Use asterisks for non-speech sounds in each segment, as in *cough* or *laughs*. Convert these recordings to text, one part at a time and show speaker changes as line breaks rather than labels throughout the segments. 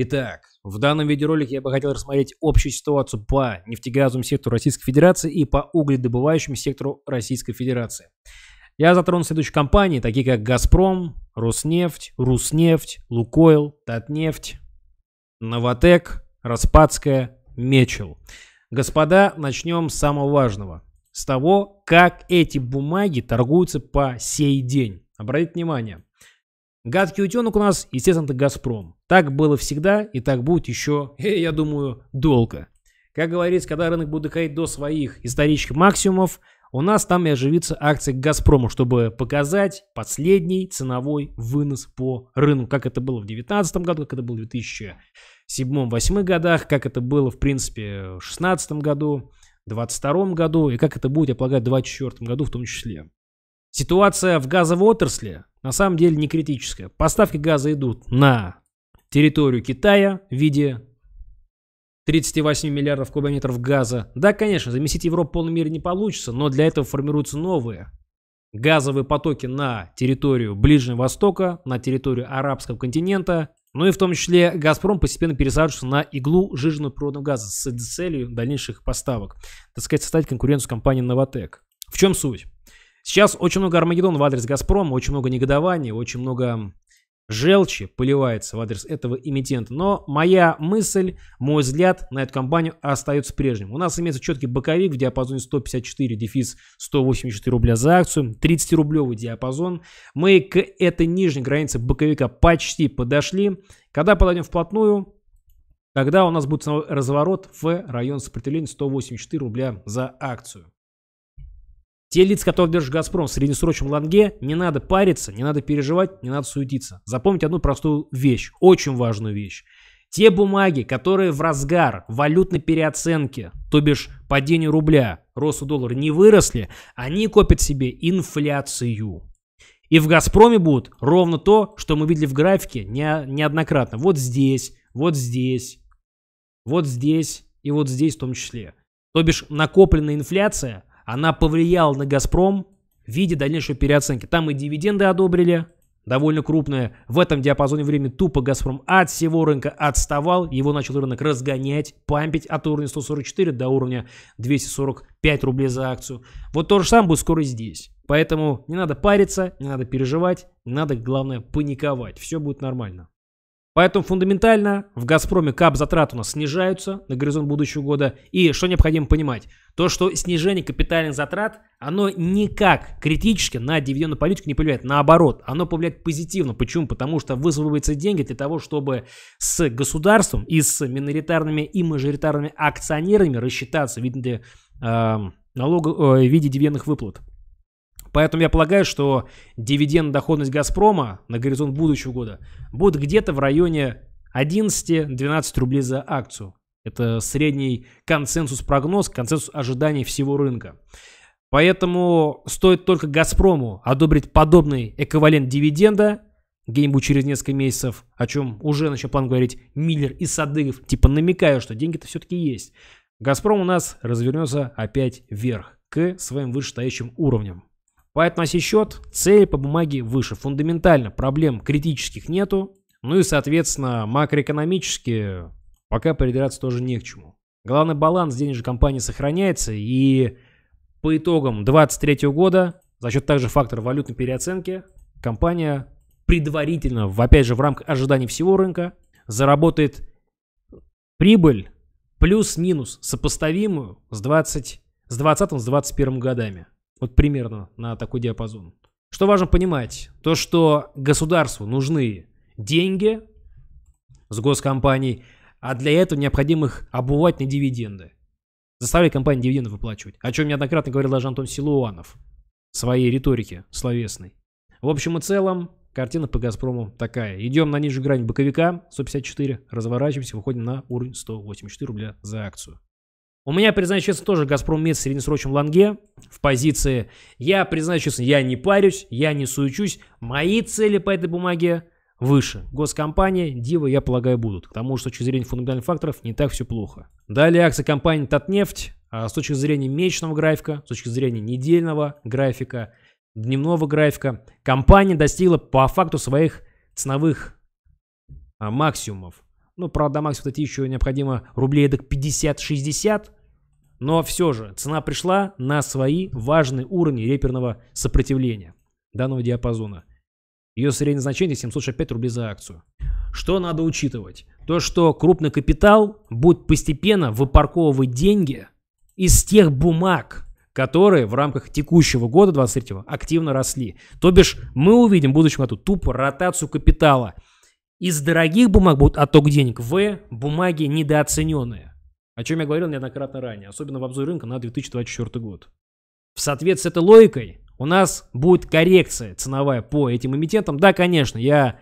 Итак, в данном видеоролике я бы хотел рассмотреть общую ситуацию по нефтегазовому сектору Российской Федерации и по угледобывающему сектору Российской Федерации. Я затрону следующие компании, такие как «Газпром», «Роснефть», «Руснефть», «Лукойл», «Татнефть», «Новотек», «Распадская», «Мечел». Господа, начнем с самого важного. С того, как эти бумаги торгуются по сей день. Обратите внимание – Гадкий утенок у нас, естественно, это Газпром. Так было всегда и так будет еще, *laughs* э, я думаю, долго. Как говорится, когда рынок будет доходить до своих исторических максимумов, у нас там и оживится акции Газпрома, чтобы показать последний ценовой вынос по рынку. Как это было в 2019 году, как это было в 2007-2008 годах, как это было, в принципе, в 2016 году, 2022 году и как это будет, я полагаю, в 2024 году в том числе. Ситуация в газовой отрасли на самом деле не критическая. Поставки газа идут на территорию Китая в виде 38 миллиардов кубометров газа. Да, конечно, заместить Европу в полном мире не получится, но для этого формируются новые газовые потоки на территорию Ближнего Востока, на территорию арабского континента. Ну и в том числе «Газпром» постепенно пересаживается на иглу жиженного природного газа с целью дальнейших поставок. Так сказать, создать конкуренцию компании «Новотек». В чем суть? Сейчас очень много Армагеддон в адрес Газпрома, очень много негодования, очень много желчи поливается в адрес этого имитента. Но моя мысль, мой взгляд на эту компанию остается прежним. У нас имеется четкий боковик в диапазоне 154 дефис 184 рубля за акцию, 30-рублевый диапазон. Мы к этой нижней границе боковика почти подошли. Когда подойдем вплотную, тогда у нас будет разворот в район сопротивления 184 рубля за акцию. Те лица, которые держат «Газпром» в среднесрочном лонге, не надо париться, не надо переживать, не надо суетиться. Запомните одну простую вещь, очень важную вещь. Те бумаги, которые в разгар валютной переоценки, то бишь падению рубля, росту доллара не выросли, они копят себе инфляцию. И в «Газпроме» будет ровно то, что мы видели в графике не, неоднократно. Вот здесь, вот здесь, вот здесь и вот здесь в том числе. То бишь накопленная инфляция она повлияла на «Газпром» в виде дальнейшей переоценки. Там и дивиденды одобрили, довольно крупные. В этом диапазоне времени тупо «Газпром» от всего рынка отставал. Его начал рынок разгонять, пампить от уровня 144 до уровня 245 рублей за акцию. Вот то же самое будет скоро здесь. Поэтому не надо париться, не надо переживать, не надо, главное, паниковать. Все будет нормально. Поэтому фундаментально в «Газпроме» кап затрат у нас снижаются на горизонт будущего года. И что необходимо понимать? То, что снижение капитальных затрат, оно никак критически на дивидендную политику не повлияет. Наоборот, оно повлияет позитивно. Почему? Потому что высвободятся деньги для того, чтобы с государством и с миноритарными и мажоритарными акционерами рассчитаться в виде, э, налог, э, в виде дивидендных выплат. Поэтому я полагаю, что дивидендная доходность «Газпрома» на горизонт будущего года будет где-то в районе 11-12 рублей за акцию. Это средний консенсус-прогноз, консенсус ожиданий всего рынка. Поэтому стоит только «Газпрому» одобрить подобный эквивалент дивиденда где-нибудь через несколько месяцев, о чем уже начал план говорить Миллер и Садыгов, типа намекая, что деньги-то все-таки есть. «Газпром» у нас развернется опять вверх к своим вышестоящим уровням. Поэтому на сей счет цели по бумаге выше. Фундаментально проблем критических нету. Ну и, соответственно, макроэкономически пока придираться тоже не к чему. Главный баланс денежной компании сохраняется, и по итогам 2023 года, за счет также фактора валютной переоценки, компания предварительно, в, опять же, в рамках ожиданий всего рынка, заработает прибыль плюс-минус сопоставимую с 20 с 20 с 21 годами. Вот примерно на такой диапазон. Что важно понимать? То, что государству нужны деньги с госкомпаний, а для этого необходимо их обувать на дивиденды. Заставили компании дивиденды выплачивать. О чем неоднократно говорил даже Антон Силуанов в своей риторике словесной. В общем и целом, картина по «Газпрому» такая. Идем на нижнюю грань боковика, 154, разворачиваемся, выходим на уровень 184 рубля за акцию. У меня, признаюсь честно, тоже «Газпром» мест в среднесрочном лонге в позиции. Я, признаюсь честно, я не парюсь, я не суючусь Мои цели по этой бумаге выше. Госкомпания, Дива, я полагаю, будут. К тому что с точки зрения фундаментальных факторов, не так все плохо. Далее акции компании «Татнефть» а, с точки зрения месячного графика, с точки зрения недельного графика, дневного графика. Компания достигла по факту своих ценовых а, максимумов. Ну, правда, максимум, кстати, еще необходимо рублей эдак 50-60. Но все же цена пришла на свои важные уровни реперного сопротивления данного диапазона. Ее среднее значение 765 рублей за акцию. Что надо учитывать? То, что крупный капитал будет постепенно выпарковывать деньги из тех бумаг, которые в рамках текущего года 23 активно росли. То бишь мы увидим в будущем году тупо ротацию капитала. Из дорогих бумаг будет отток денег в бумаги недооцененные. О чем я говорил неоднократно ранее, особенно в обзоре рынка на 2024 год. В соответствии с этой логикой у нас будет коррекция ценовая по этим эмитентам. Да, конечно, я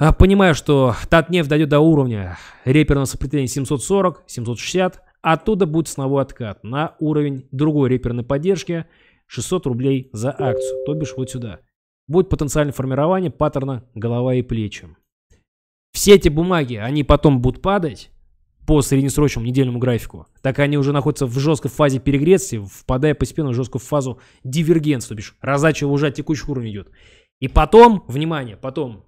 а, понимаю, что Татнефть дойдет до уровня реперного сопротивления 740, 760. Оттуда будет ценовой откат на уровень другой реперной поддержки 600 рублей за акцию, то бишь вот сюда. Будет потенциальное формирование паттерна голова и плечи. Все эти бумаги, они потом будут падать, по среднесрочному недельному графику, так они уже находятся в жесткой фазе перегреции, впадая постепенно в жесткую фазу дивергенции, то бишь раздача уже от текущих уровней идет. И потом, внимание, потом,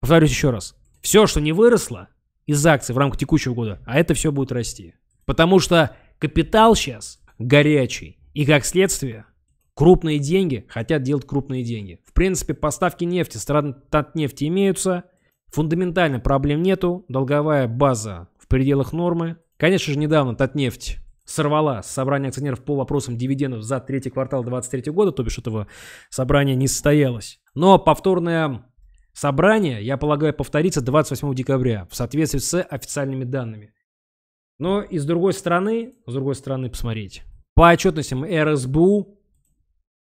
повторюсь еще раз, все, что не выросло из акций в рамках текущего года, а это все будет расти. Потому что капитал сейчас горячий, и как следствие, крупные деньги хотят делать крупные деньги. В принципе, поставки нефти, стран от нефти имеются – Фундаментально проблем нету, долговая база в пределах нормы. Конечно же, недавно Татнефть сорвала собрание акционеров по вопросам дивидендов за третий квартал 2023 года, то бишь этого собрания не состоялось. Но повторное собрание, я полагаю, повторится 28 декабря в соответствии с официальными данными. Но и с другой стороны, с другой стороны, посмотреть По отчетностям РСБУ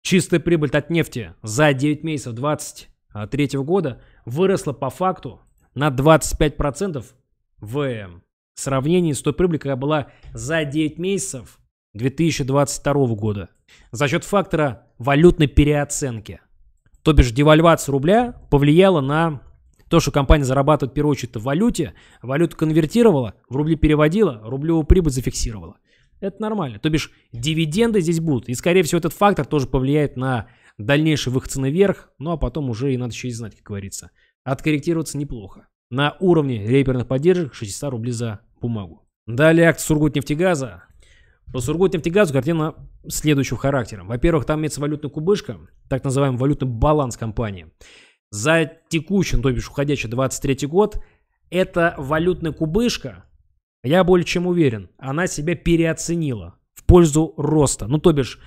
чистая прибыль от нефти за 9 месяцев 2023 года выросла по факту на 25% в сравнении с той прибылью, которая была за 9 месяцев 2022 года за счет фактора валютной переоценки. То бишь девальвация рубля повлияла на то, что компания зарабатывает в первую очередь в валюте, а валюту конвертировала, в рубли переводила, рублевую прибыль зафиксировала. Это нормально. То бишь дивиденды здесь будут. И скорее всего этот фактор тоже повлияет на дальнейший выход цены вверх, ну а потом уже и надо еще и знать, как говорится. Откорректироваться неплохо. На уровне реперных поддержек 600 рублей за бумагу. Далее акт Сургутнефтегаза. По Сургутнефтегазу картина следующего характера. Во-первых, там имеется валютная кубышка, так называемый валютный баланс компании. За текущий, ну, то бишь уходящий 23 год, эта валютная кубышка, я более чем уверен, она себя переоценила в пользу роста. Ну, то бишь,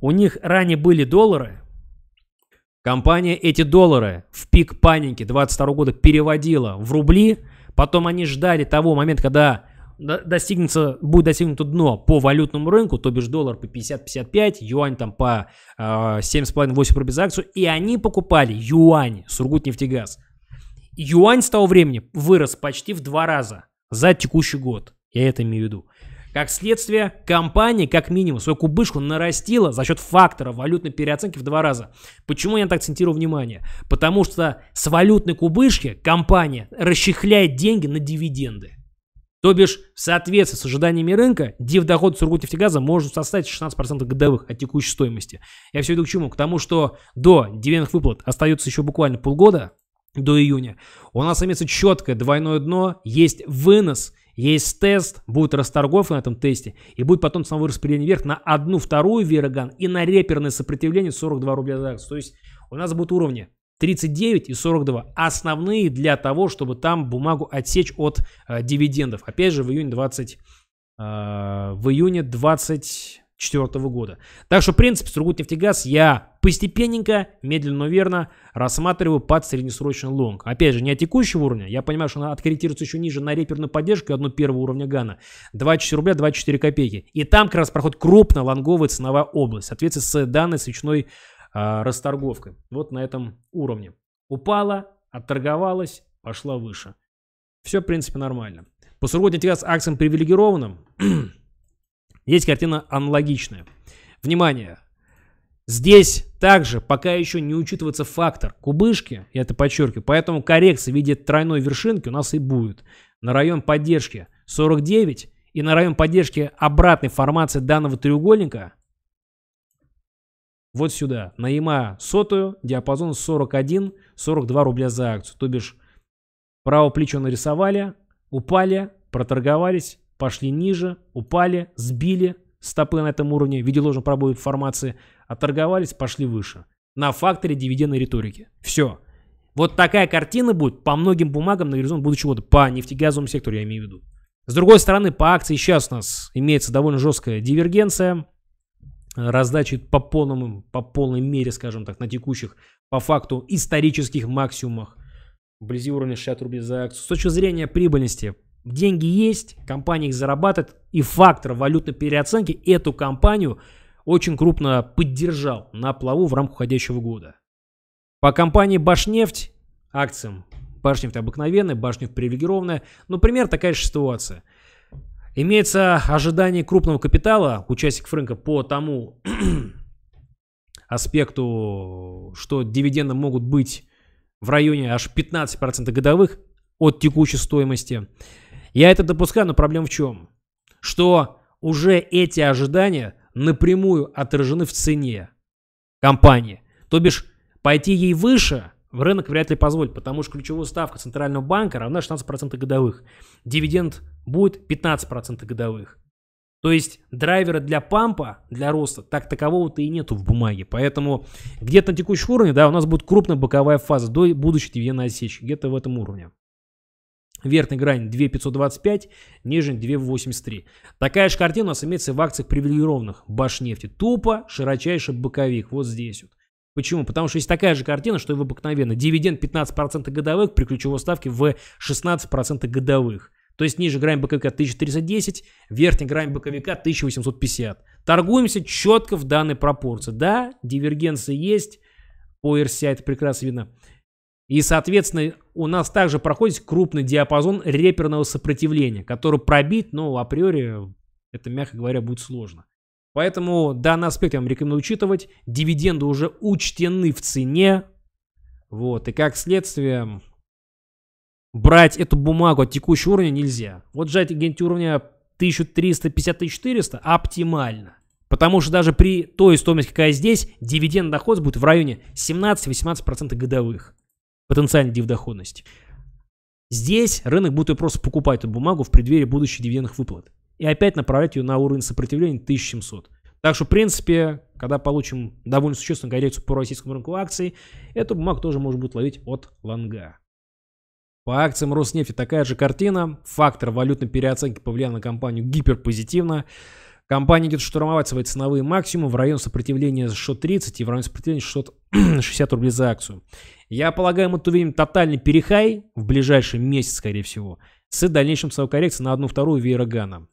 у них ранее были доллары, Компания эти доллары в пик паники 22 года переводила в рубли, потом они ждали того момента, когда достигнется, будет достигнуто дно по валютному рынку, то бишь доллар по 50-55, юань там по э, а, 7,5-8 рублей за акцию, и они покупали юань, Сургутнефтегаз. Юань с того времени вырос почти в два раза за текущий год. Я это имею в виду. Как следствие, компания, как минимум, свою кубышку нарастила за счет фактора валютной переоценки в два раза. Почему я так акцентирую внимание? Потому что с валютной кубышки компания расчехляет деньги на дивиденды. То бишь, в соответствии с ожиданиями рынка, див-доход Сургутнефтегаза может составить 16% годовых от текущей стоимости. Я все иду к чему? К тому, что до дивидендных выплат остается еще буквально полгода, до июня. У нас имеется четкое двойное дно, есть вынос – есть тест, будет расторгов на этом тесте, и будет потом самовое распределение вверх на одну вторую Вероган и на реперное сопротивление 42 рубля за акцию. То есть у нас будут уровни 39 и 42. Основные для того, чтобы там бумагу отсечь от э, дивидендов. Опять же, в июне 20... Э, в июне 20... 2004 года. Так что принцип Сургутнефтегаз я постепенненько, медленно, но верно рассматриваю под среднесрочный лонг. Опять же, не от текущего уровня. Я понимаю, что она откорректируется еще ниже на реперную поддержку одну первого уровня ГАНа. 24 рубля 24 копейки. И там как раз проходит крупно лонговая ценовая область. Соответственно, с данной свечной э, расторговкой. Вот на этом уровне. Упала, отторговалась, пошла выше. Все, в принципе, нормально. По сургутнефтегаз акциям привилегированным *clears throat* Здесь картина аналогичная. Внимание! Здесь также пока еще не учитывается фактор кубышки, я это подчеркиваю, поэтому коррекция в виде тройной вершинки у нас и будет. На район поддержки 49 и на район поддержки обратной формации данного треугольника вот сюда, на ЯМА сотую, диапазон 41-42 рубля за акцию. То бишь, правое плечо нарисовали, упали, проторговались, пошли ниже, упали, сбили стопы на этом уровне в виде ложного пробоя формации, отторговались, пошли выше. На факторе дивидендной риторики. Все. Вот такая картина будет по многим бумагам на горизонт будущего года. По нефтегазовому сектору я имею в виду. С другой стороны, по акции сейчас у нас имеется довольно жесткая дивергенция. Раздачи по, полному, по полной мере, скажем так, на текущих, по факту, исторических максимумах. Вблизи уровня 60 рублей за акцию. С точки зрения прибыльности, Деньги есть, компания их зарабатывает, и фактор валютной переоценки эту компанию очень крупно поддержал на плаву в рамках уходящего года. По компании Башнефть акциям Башнефть обыкновенная, Башнефть привилегированная, ну пример такая же ситуация. Имеется ожидание крупного капитала участников рынка по тому *clears throat* аспекту, что дивиденды могут быть в районе аж 15% годовых от текущей стоимости. Я это допускаю, но проблема в чем? Что уже эти ожидания напрямую отражены в цене компании. То бишь, пойти ей выше в рынок вряд ли позволит, потому что ключевая ставка Центрального банка равна 16% годовых. Дивиденд будет 15% годовых. То есть драйвера для пампа, для роста, так такового-то и нету в бумаге. Поэтому где-то на текущем уровне, да, у нас будет крупная боковая фаза до будущей дивидендной осечки, где-то в этом уровне. Верхняя грань 2,525, нижняя 2,83. Такая же картина у нас имеется в акциях привилегированных Башнефти. Тупо широчайший боковик, вот здесь вот. Почему? Потому что есть такая же картина, что и в обыкновенной. Дивиденд 15% годовых при ключевой ставке в 16% годовых. То есть ниже грань боковика 1310, верхняя грань боковика 1850. Торгуемся четко в данной пропорции. Да, дивергенция есть, по RCI это прекрасно видно. И, соответственно, у нас также проходит крупный диапазон реперного сопротивления, который пробить, ну, априори, это, мягко говоря, будет сложно. Поэтому данный аспект я вам рекомендую учитывать. Дивиденды уже учтены в цене. Вот, и как следствие, брать эту бумагу от текущего уровня нельзя. Вот сжать агент уровня 1350-1400 оптимально. Потому что даже при той стоимости, какая здесь, дивидендный доход будет в районе 17-18% годовых потенциальной дивдоходности. Здесь рынок будет просто покупать эту бумагу в преддверии будущих дивидендных выплат и опять направлять ее на уровень сопротивления 1700. Так что, в принципе, когда получим довольно существенную коррекцию по российскому рынку акций, эту бумагу тоже можно будет ловить от лонга. По акциям Роснефти такая же картина. Фактор валютной переоценки повлиял на компанию гиперпозитивно. Компания идет штурмовать свои ценовые максимумы в район сопротивления 630 и в район сопротивления 660 *clears throat* рублей за акцию. Я полагаю, мы тут увидим тотальный перехай в ближайший месяц, скорее всего, с дальнейшим коррекцией на одну вторую Вейрогана.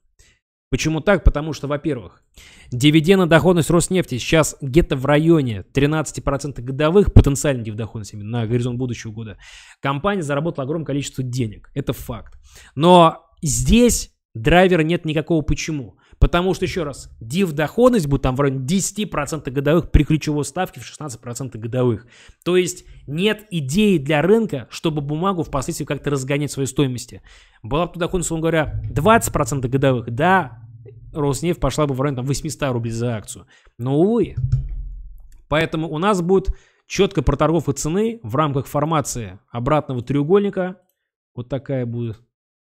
Почему так? Потому что, во-первых, дивидендная доходность Роснефти сейчас где-то в районе 13% годовых, потенциальной дивидендоходности на горизонт будущего года. Компания заработала огромное количество денег. Это факт. Но здесь драйвера нет никакого почему. Потому что, еще раз, див доходность будет там в районе 10% годовых при ключевой ставке в 16% годовых. То есть нет идеи для рынка, чтобы бумагу впоследствии как-то разгонять свои стоимости. Была бы туда доходность, условно говоря, 20% годовых, да, Роснефть пошла бы в район там, 800 рублей за акцию. Но, увы. Поэтому у нас будет четко про проторговка цены в рамках формации обратного треугольника. Вот такая будет.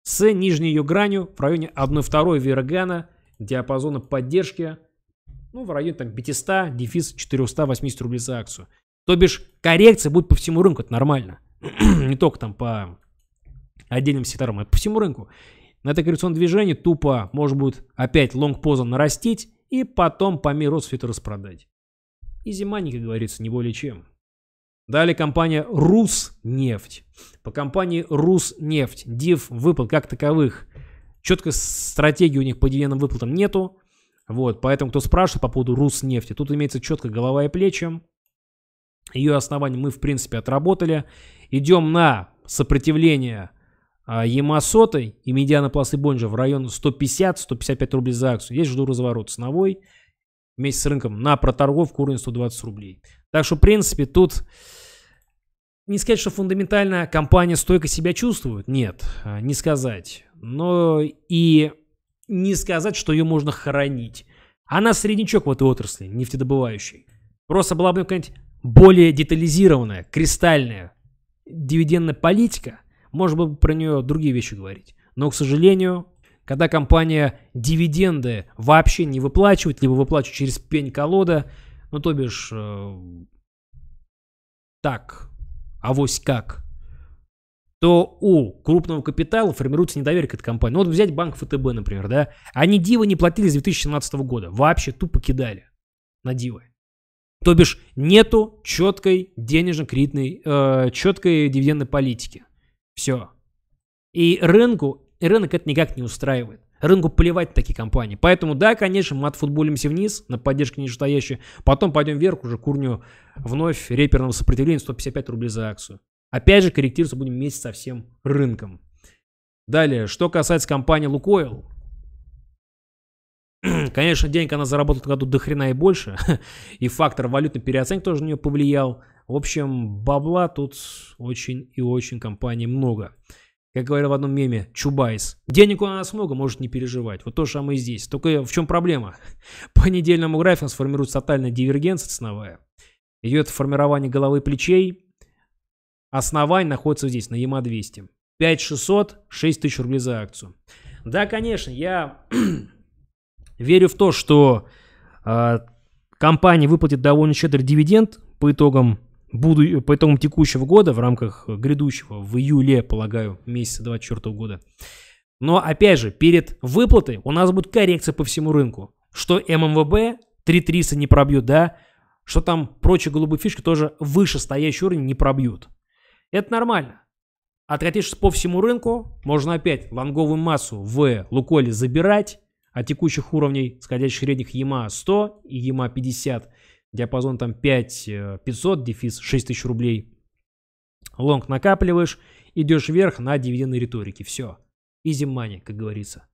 С нижней ее гранью в районе 1,2 Верогана диапазона поддержки ну, в районе там 500, дефис 480 рублей за акцию. То бишь коррекция будет по всему рынку, это нормально. *clears throat* Не только там по отдельным секторам, а по всему рынку. На это коррекционное движение тупо может будет опять лонг-поза нарастить и потом по миру все это распродать. И зима, как говорится, не более чем. Далее компания Руснефть. По компании Руснефть див выпал как таковых Четко стратегии у них по дивидендным выплатам нету. Вот, поэтому кто спрашивает по поводу Руснефти, тут имеется четко голова и плечи. Ее основание мы, в принципе, отработали. Идем на сопротивление а, Ямасоты и медиана пласт и Бонжа в район 150-155 рублей за акцию. Здесь жду разворот ценовой вместе с рынком на проторговку уровень 120 рублей. Так что, в принципе, тут не сказать, что фундаментально компания стойко себя чувствует. Нет, а, не сказать но и не сказать, что ее можно хоронить. Она среднячок в этой отрасли, нефтедобывающей. Просто была бы какая-нибудь более детализированная, кристальная дивидендная политика, можно было бы про нее другие вещи говорить. Но, к сожалению, когда компания дивиденды вообще не выплачивает, либо выплачивает через пень колода, ну, то бишь, э, так, авось как – то у крупного капитала формируется недоверие к этой компании. Ну, вот взять банк ФТБ, например, да. Они дивы не платили с 2017 года. Вообще тупо кидали на дивы. То бишь нету четкой денежно-кредитной, э, четкой дивидендной политики. Все. И рынку, рынок это никак не устраивает. Рынку плевать такие компании. Поэтому, да, конечно, мы отфутболимся вниз на поддержке нижестоящей. Потом пойдем вверх уже к уровню вновь реперного сопротивления 155 рублей за акцию. Опять же, корректироваться будем вместе со всем рынком. Далее, что касается компании Лукойл. *clears throat* Конечно, денег она заработала в году до хрена и больше. *laughs* И фактор валютной переоценки тоже на нее повлиял. В общем, бабла тут очень и очень компании много. Как говорил в одном меме Чубайс, денег у нас много, может не переживать. Вот то же самое и здесь. Только в чем проблема? *laughs* По недельному графику сформируется тотальная дивергенция ценовая. Идет формирование головы плечей, Основание находится здесь, на ЕМА-200. 5600, 6000 рублей за акцию. Да, конечно, я *clears throat* верю в то, что э, компания выплатит довольно щедрый дивиденд по итогам, буду, по итогам текущего года, в рамках грядущего, в июле, полагаю, месяца 2024 года. Но, опять же, перед выплатой у нас будет коррекция по всему рынку. Что ММВБ 3300 не пробьют, да, что там прочие голубые фишки тоже вышестоящий уровень не пробьют. Это нормально. А тратишь по всему рынку, можно опять лонговую массу в Луколе забирать от а текущих уровней, сходящих средних ЕМА 100 и ЕМА 50, диапазон там 5 500, э, дефис 6000 рублей. Лонг накапливаешь, идешь вверх на дивидендной риторике. Все. Изи money, как говорится.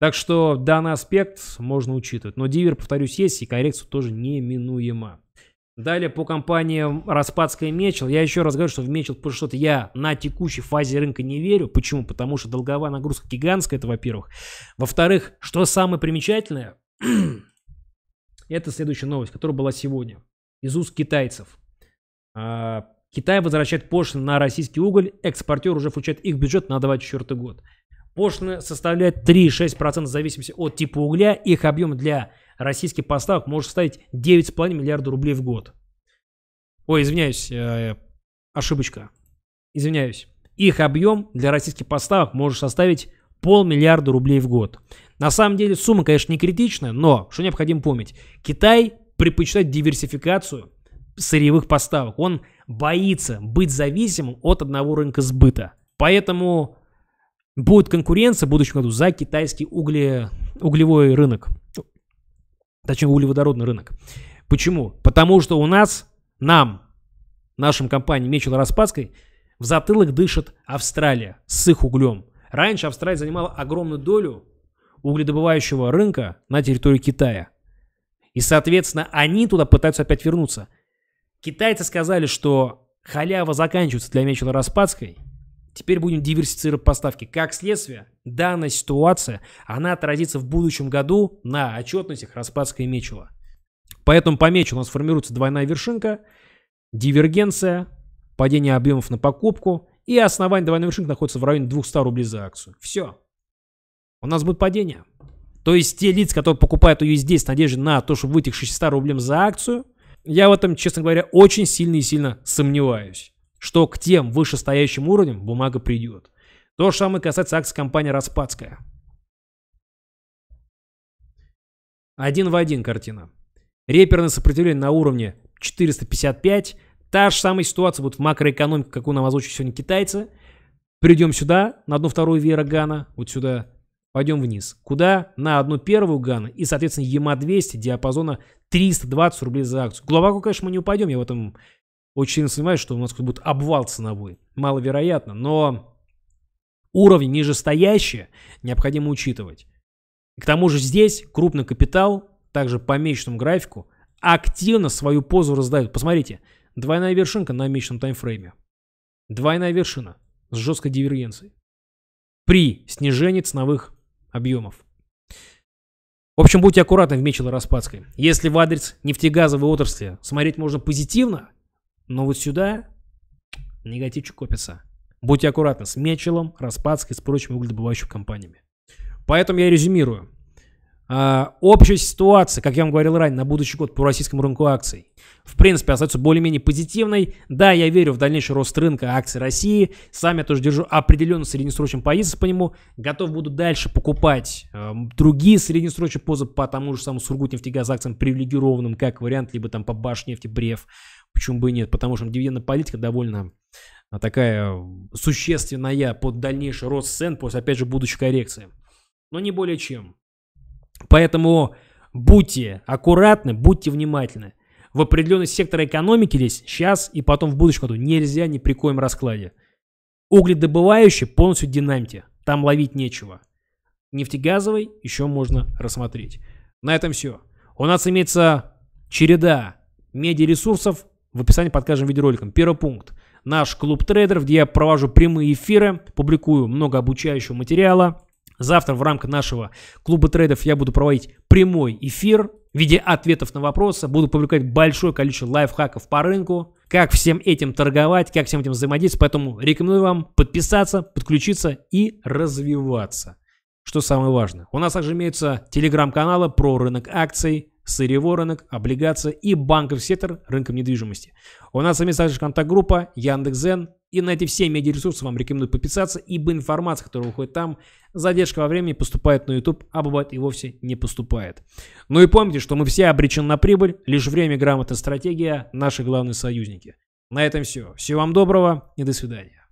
Так что данный аспект можно учитывать. Но дивер, повторюсь, есть, и коррекцию тоже неминуема. Далее по компаниям Распадская и Мечел. Я еще раз говорю, что в Мечел потому что я на текущей фазе рынка не верю. Почему? Потому что долговая нагрузка гигантская, это во-первых. Во-вторых, что самое примечательное, *clears throat* это следующая новость, которая была сегодня. Из уст китайцев. А, Китай возвращает пошлины на российский уголь, экспортер уже включает их бюджет на 2024 год. Пошлины составляют 3-6% зависимости от типа угля, их объем для российских поставок может составить 9,5 миллиарда рублей в год. Ой, извиняюсь, э, ошибочка. Извиняюсь. Их объем для российских поставок может составить полмиллиарда рублей в год. На самом деле сумма, конечно, не критичная, но что необходимо помнить, Китай предпочитает диверсификацию сырьевых поставок. Он боится быть зависимым от одного рынка сбыта. Поэтому будет конкуренция в будущем году за китайский угле, углевой рынок. Точнее, углеводородный рынок. Почему? Потому что у нас, нам, нашим компаниям Мечел Распадской, в затылок дышит Австралия с их углем. Раньше Австралия занимала огромную долю угледобывающего рынка на территории Китая. И, соответственно, они туда пытаются опять вернуться. Китайцы сказали, что халява заканчивается для Мечела Распадской – Теперь будем диверсифицировать поставки. Как следствие, данная ситуация, она отразится в будущем году на отчетностях Распадска и Мечева. Поэтому по Мечу у нас формируется двойная вершинка, дивергенция, падение объемов на покупку и основание двойной вершинки находится в районе 200 рублей за акцию. Все. У нас будет падение. То есть те лица, которые покупают ее здесь, надеждой на то, чтобы выйти к 600 рублям за акцию, я в этом, честно говоря, очень сильно и сильно сомневаюсь что к тем вышестоящим уровням бумага придет. То же самое касается акций компании «Распадская». Один в один картина. Реперное сопротивление на уровне 455. Та же самая ситуация вот в макроэкономике, какую нам озвучили сегодня китайцы. Придем сюда, на одну вторую вера Гана, вот сюда, пойдем вниз. Куда? На одну первую Гана и, соответственно, ЕМА-200 диапазона 320 рублей за акцию. Глубоко, конечно, мы не упадем, я в этом очень сомневаюсь, что у нас будет обвал ценовой. Маловероятно, но уровень нижестоящий необходимо учитывать. к тому же здесь крупный капитал, также по месячному графику, активно свою позу раздают. Посмотрите, двойная вершинка на месячном таймфрейме. Двойная вершина с жесткой дивергенцией. При снижении ценовых объемов. В общем, будьте аккуратны в Мечело-Распадской. Если в адрес нефтегазовой отрасли смотреть можно позитивно, но вот сюда негативчик копится. Будьте аккуратны с Мечелом, Распадской и с прочими угледобывающими компаниями. Поэтому я резюмирую. А, общая ситуация, как я вам говорил ранее, на будущий год по российскому рынку акций, в принципе, остается более-менее позитивной. Да, я верю в дальнейший рост рынка акций России. Сам я тоже держу определенную среднесрочную позицию по нему. Готов буду дальше покупать э, другие среднесрочные позы по тому же самому Сургутнефтегаз акциям привилегированным, как вариант, либо там по Башнефти, Брев. Почему бы и нет? Потому что дивидендная политика довольно а, такая существенная под дальнейший рост цен после, опять же, будущей коррекции. Но не более чем. Поэтому будьте аккуратны, будьте внимательны. В определенный сектор экономики здесь сейчас и потом в будущем году нельзя ни при коем раскладе. Угледобывающий полностью динамите, там ловить нечего. Нефтегазовый еще можно рассмотреть. На этом все. У нас имеется череда медиаресурсов в описании под каждым видеороликом. Первый пункт. Наш клуб трейдеров, где я провожу прямые эфиры, публикую много обучающего материала, Завтра в рамках нашего клуба трейдов я буду проводить прямой эфир в виде ответов на вопросы. Буду публиковать большое количество лайфхаков по рынку, как всем этим торговать, как всем этим взаимодействовать. Поэтому рекомендую вам подписаться, подключиться и развиваться. Что самое важное. У нас также имеются телеграм-каналы про рынок акций, сырьевой рынок, облигации и банковский сектор рынком недвижимости. У нас имеется также контакт-группа Яндекс.Зен, и на эти все медиаресурсы вам рекомендую подписаться, ибо информация, которая выходит там, задержка во времени поступает на YouTube, а бывает и вовсе не поступает. Ну и помните, что мы все обречены на прибыль, лишь время, грамотная стратегия – наши главные союзники. На этом все. Всего вам доброго и до свидания.